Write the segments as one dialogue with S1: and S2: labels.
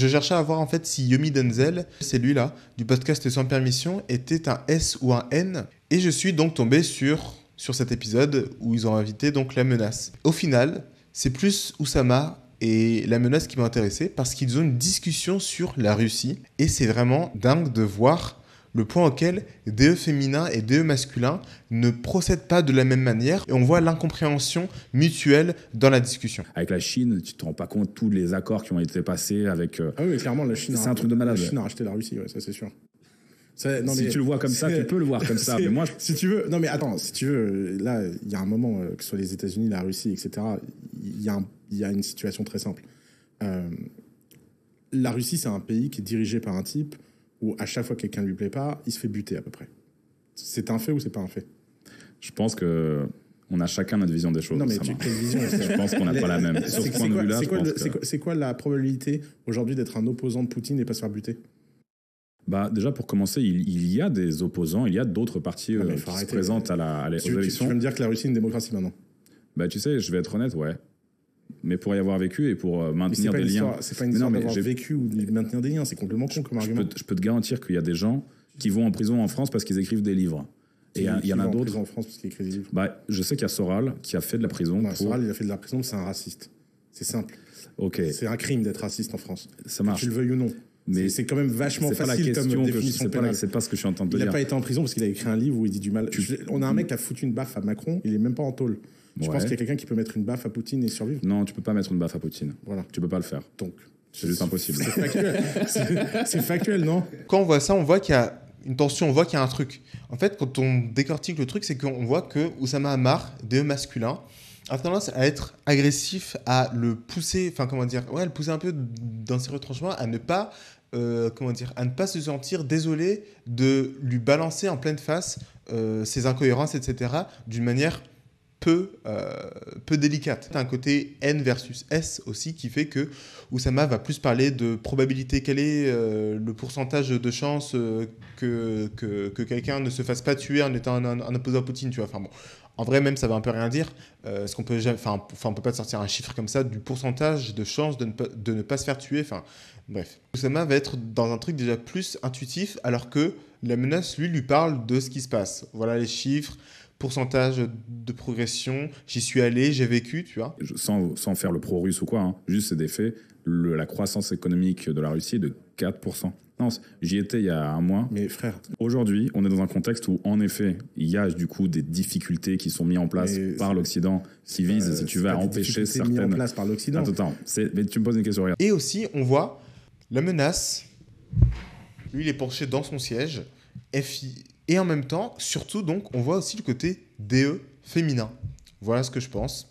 S1: Je cherchais à voir en fait si Yomi Denzel, c'est lui là, du podcast Sans Permission, était un S ou un N. Et je suis donc tombé sur, sur cet épisode où ils ont invité donc la menace. Au final, c'est plus Oussama et la menace qui m'a intéressé parce qu'ils ont une discussion sur la Russie. Et c'est vraiment dingue de voir le point auquel DE féminin et DE masculin ne procèdent pas de la même manière et on voit l'incompréhension
S2: mutuelle dans la discussion. Avec la Chine, tu te rends pas compte tous les accords qui ont été passés avec.
S3: Euh, ah oui, clairement, la Chine. C'est un truc de a acheté la Russie, ça c'est sûr. si tu le vois comme ça, tu peux le voir comme ça. Mais moi, si tu veux, non mais attends, si tu veux, là, il y a un moment euh, que ce soit les États-Unis, la Russie, etc. Il y, a une situation très simple. Euh, la Russie, c'est un pays qui est dirigé par un type où à chaque fois que quelqu'un lui plaît pas, il se fait buter à peu près. C'est un fait ou c'est pas un fait
S2: Je pense que on a chacun notre vision des choses. Non, mais tu, vision, je pense qu'on n'a pas la même. Sur
S3: c'est quoi, la probabilité aujourd'hui d'être un opposant de Poutine et pas se faire buter bah, déjà, pour commencer, il, y a des opposants,
S2: il y a d'autres partis euh, à la, aux élections. Tu, veux me
S3: dire que la Russie est une démocratie maintenant
S2: Bah, tu sais, je vais être honnête, ouais mais pour y avoir vécu et pour euh, maintenir des liens. C'est pas une histoire d'avoir vécu ou de maintenir des liens, c'est complètement con comme argument. je peux te garantir qu'il y a des gens qui vont en prison en France parce qu'ils
S3: écrivent des livres.
S2: Et il y, en a d'autres.
S3: en France parce qu'ils écrivent. des livres. Bah, je sais qu'il y a Soral qui a fait de la prison. Bah, pour... Soral, il a fait de la prison, c'est un raciste. C'est simple. Ok. C'est un crime d'être raciste en France. Ça marche. tu le veuilles ou non. Mais c'est quand même vachement facile la comme définition C'est pas, ce que je suis en train de dire. Il n'a pas été en prison parce qu'il a écrit un livre où il dit du mal. On a un mec qui a foutu une baffe à Macron, il est même pas en tôle. Je pense qu'il y a quelqu'un qui peut mettre une baffe à Poutine et survivre.
S2: Non, tu peux pas mettre une baffe à Poutine. Voilà. Tu peux pas le faire. Donc. C'est juste impossible.
S1: C'est factuel. non Quand on voit ça, on voit qu'il y a une tension, on voit qu'il y a un truc. En fait, quand on décortique le truc, c'est qu'on voit que Oussama marre, de masculins, a tendance à être agressif, à le pousser, enfin comment dire, ouais, le pousser un peu dans ses retranchements, à ne pas, euh, comment dire, à ne pas se sentir désolé de lui balancer en pleine face euh, ses incohérences, etc., d'une manière euh, peu, délicate. C'est un côté N versus S aussi qui fait que Oussama va plus parler de probabilité, quel est euh, le pourcentage de chance euh, que, que, quelqu'un ne se fasse pas tuer en étant un, opposant à Poutine, tu vois. en vrai même ça ne va un peu rien dire, On qu'on peut on peut pas sortir un chiffre comme ça du pourcentage de chance de ne pas, se faire tuer, enfin bref. Oussama va être dans un truc déjà plus intuitif alors que la menace, lui, lui parle de ce qui se passe. Voilà les chiffres, pourcentage de progression, j'y suis allé,
S2: j'ai vécu, tu vois. Sans, sans, faire le pro-russe ou quoi, hein. juste c'est des faits, la croissance économique de la Russie est de 4%. Non, j'y étais il y a un mois. Mais frère. Aujourd'hui, on est dans un contexte où, en effet, il y a du coup des difficultés qui sont mises en place par l'Occident qui visent, si tu à empêcher certaines. en place par l'Occident. Attends, attends. Mais tu me poses une question, regarde.
S1: Et aussi, on voit la menace. Lui, il est penché dans son siège. FI, et en même temps, surtout, donc, on voit aussi le côté DE féminin. Voilà ce que je pense.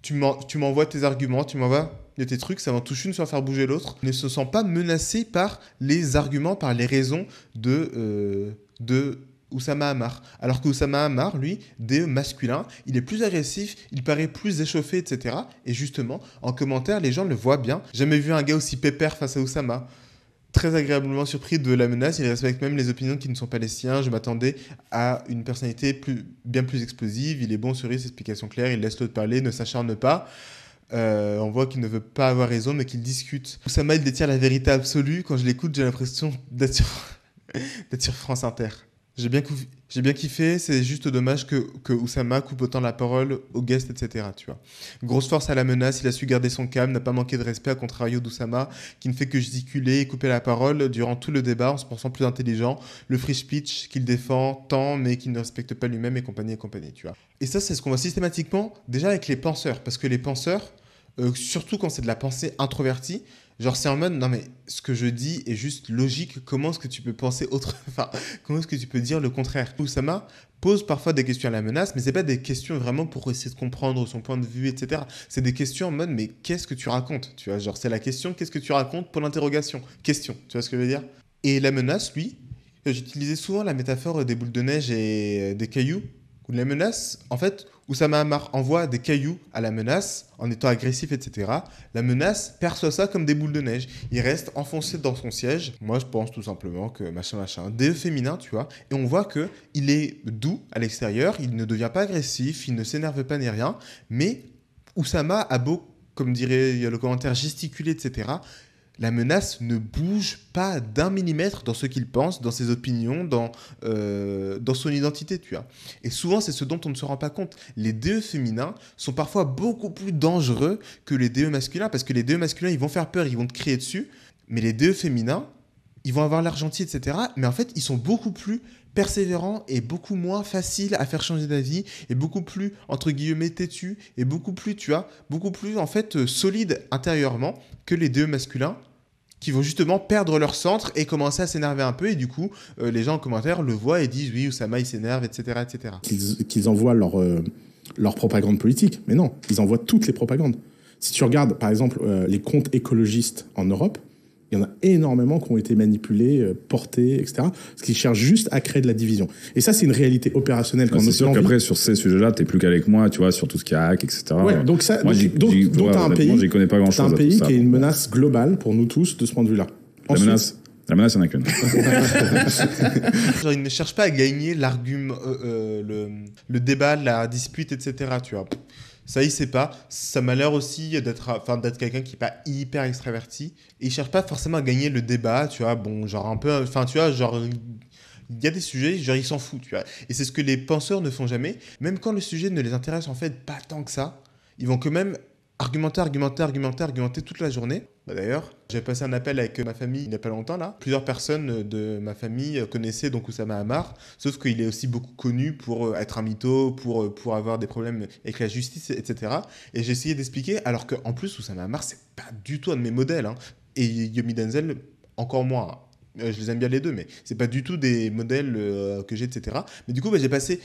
S1: Tu m'envoies tes arguments, tu m'envoies tes trucs, ça m'en touche une sans faire bouger l'autre. Ne se sent pas menacé par les arguments, par les raisons de, euh, de Oussama Hamar. Alors que Oussama amar lui, DE masculin, il est plus agressif, il paraît plus échauffé, etc. Et justement, en commentaire, les gens le voient bien. Jamais vu un gars aussi pépère face à Oussama très agréablement surpris de la menace. Il respecte même les opinions qui ne sont pas les siens. Je m'attendais à une personnalité plus, bien plus explosive. Il est bon sur les explications claires. Il laisse l'autre parler, ne s'acharne pas. Euh, on voit qu'il ne veut pas avoir raison, mais qu'il discute. Oussama, il détient la vérité absolue. Quand je l'écoute, j'ai l'impression d'être sur France Inter. J'ai bien, kiffé, c'est juste dommage que, que Oussama coupe autant la parole aux guests, etc. Tu vois. Grosse force à la menace, il a su garder son calme, n'a pas manqué de respect, à contrario d'Oussama, qui ne fait que gesticuler et couper la parole durant tout le débat en se pensant plus intelligent, le free speech qu'il défend tant, mais qu'il ne respecte pas lui-même et compagnie et compagnie, tu vois. Et ça, c'est ce qu'on voit systématiquement déjà avec les penseurs, parce que les penseurs, euh, surtout quand c'est de la pensée introvertie, Genre, c'est en mode, non mais ce que je dis est juste logique. Comment est-ce que tu peux penser autre. Enfin, comment est-ce que tu peux dire le contraire Oussama pose parfois des questions à la menace, mais c'est pas des questions vraiment pour essayer de comprendre son point de vue, etc. C'est des questions en mode, mais qu'est-ce que tu racontes Tu vois, genre, c'est la question, qu'est-ce que tu racontes pour l'interrogation Question, tu vois ce que je veux dire Et la menace, lui, j'utilisais souvent la métaphore des boules de neige et des cailloux où la menace, en fait, Oussama envoie des cailloux à la menace en étant agressif, etc. La menace perçoit ça comme des boules de neige. Il reste enfoncé dans son siège. Moi, je pense tout simplement que machin, machin, des féminins, tu vois. Et on voit que il est doux à l'extérieur, il ne devient pas agressif, il ne s'énerve pas ni rien. Mais Oussama a beau, comme dirait le commentaire, gesticuler, etc la menace ne bouge pas d'un millimètre dans ce qu'il pense, dans ses opinions, dans, euh, dans son identité, tu vois. Et souvent, c'est ce dont on ne se rend pas compte. Les deux féminins sont parfois beaucoup plus dangereux que les deux masculins, parce que les deux masculins, ils vont faire peur, ils vont te crier dessus, mais les deux féminins, ils vont avoir l'argentier, etc. Mais en fait, ils sont beaucoup plus persévérants et beaucoup moins faciles à faire changer d'avis et beaucoup plus, entre guillemets, têtus et beaucoup plus, tu vois, beaucoup plus, en fait, solides intérieurement que les deux masculins qui vont justement perdre leur centre et commencer à s'énerver un peu. Et du coup, euh, les gens en commentaire le voient et disent oui, Oussama, il s'énerve, etc. etc.
S3: Qu'ils envoient leur, euh, leur propagande politique. Mais non, ils envoient toutes les propagandes. Si tu regardes, par exemple, euh, les comptes écologistes en Europe, il y en a énormément qui ont été manipulés, euh, portés, etc. Ce qui cherche juste à créer de la division. Et ça, c'est une réalité opérationnelle. envie... c'est sûr qu'après,
S2: sur ces sujets-là, t'es plus qu'avec moi, tu vois, sur tout ce qui a hack, etc. Ouais, donc ça, donc, un pays, connais pas grand chose un pays qui est
S3: une euh, menace globale pour nous tous de ce point de vue-là. La menace, la menace, il n'y en a qu'une. ils ne cherchent pas à gagner
S1: l'argument, euh, le, le, débat, la dispute, etc. Tu vois. Ça, il sait pas. Ça m'a l'air aussi d'être, enfin, d'être quelqu'un qui est pas hyper extraverti. Et il cherche pas forcément à gagner le débat, tu vois. Bon, genre un peu, enfin, tu vois, genre il y a des sujets, genre ils s'en fout. Et c'est ce que les penseurs ne font jamais. Même quand le sujet ne les intéresse en fait pas tant que ça, ils vont quand même argumenter, argumenter, argumenter, argumenter toute la journée. Bah, d'ailleurs. J'ai passé un appel avec ma famille il n'y a pas longtemps là. Plusieurs personnes de ma famille connaissaient donc Oussama Hamar, sauf qu'il est aussi beaucoup connu pour euh, être un mytho, pour, euh, pour avoir des problèmes avec la justice, etc. Et j'ai essayé d'expliquer, alors qu'en plus Oussama Hamar, c'est pas du tout un de mes modèles. Hein. Et Yomi Denzel, encore moins euh, je les aime bien les deux, mais c'est pas du tout des modèles que j'ai, etc. Mais du coup, bah, j'ai passé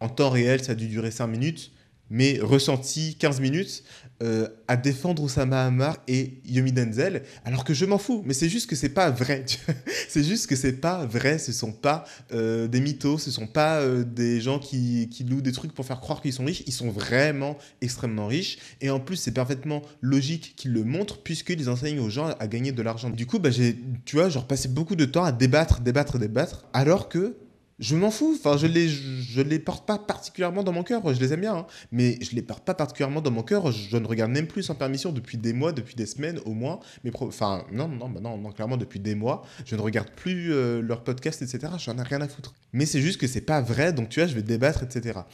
S1: en temps réel, ça a dû durer 5 minutes, mais ressenti 15 minutes euh, à défendre Osama Hamar et Yomi Denzel, alors que je m'en fous. Mais c'est juste que c'est pas vrai. c'est juste que c'est pas vrai. Ce sont pas euh, des mythos, ce sont pas euh, des gens qui, louent des trucs pour faire croire qu'ils sont riches. Ils sont vraiment extrêmement riches. Et en plus, c'est parfaitement logique qu'ils le montrent puisqu'ils enseignent aux gens à gagner de l'argent. Du coup, bah, j'ai, tu vois, passé beaucoup de temps à débattre, débattre, débattre, alors que je m'en fous. Enfin, je les, je les porte pas particulièrement dans mon cœur. Je les aime bien, hein. mais je les porte pas particulièrement dans mon cœur. Je ne regarde même plus sans permission depuis des mois, depuis des semaines au moins. Mais enfin, non, bah non, non, clairement depuis des mois, je ne regarde plus leur leurs podcasts, etc. Je ai rien à foutre. Mais c'est juste que c'est pas vrai, donc tu vois, je vais débattre, etc.